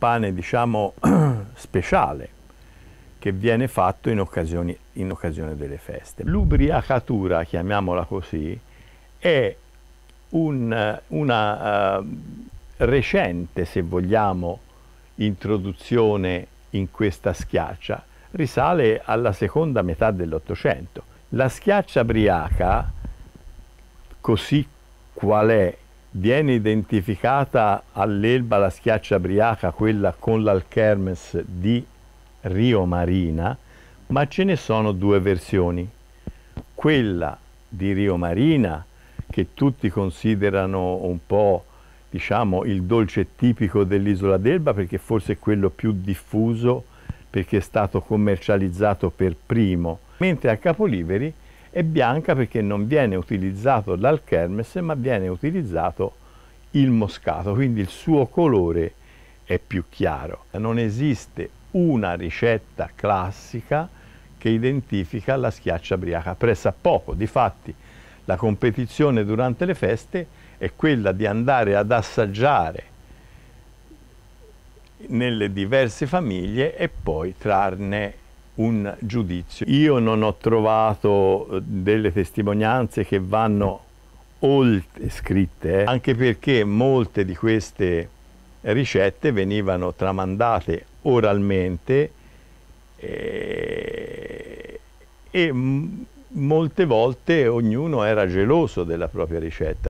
pane diciamo speciale che viene fatto in, occasioni, in occasione delle feste. L'ubriacatura, chiamiamola così, è un, una uh, recente, se vogliamo, introduzione in questa schiaccia risale alla seconda metà dell'Ottocento. La schiaccia briaca, così qual è viene identificata all'Elba la schiaccia briaca, quella con l'Alkermes di Rio Marina, ma ce ne sono due versioni. Quella di Rio Marina, che tutti considerano un po' diciamo, il dolce tipico dell'isola d'Elba, perché forse è quello più diffuso, perché è stato commercializzato per primo, mentre a Capoliveri è bianca perché non viene utilizzato dal Kermes, ma viene utilizzato il moscato, quindi il suo colore è più chiaro. Non esiste una ricetta classica che identifica la schiaccia briaca, pressa poco, difatti la competizione durante le feste è quella di andare ad assaggiare nelle diverse famiglie e poi trarne un giudizio. Io non ho trovato eh, delle testimonianze che vanno oltre scritte, eh, anche perché molte di queste ricette venivano tramandate oralmente eh, e molte volte ognuno era geloso della propria ricetta.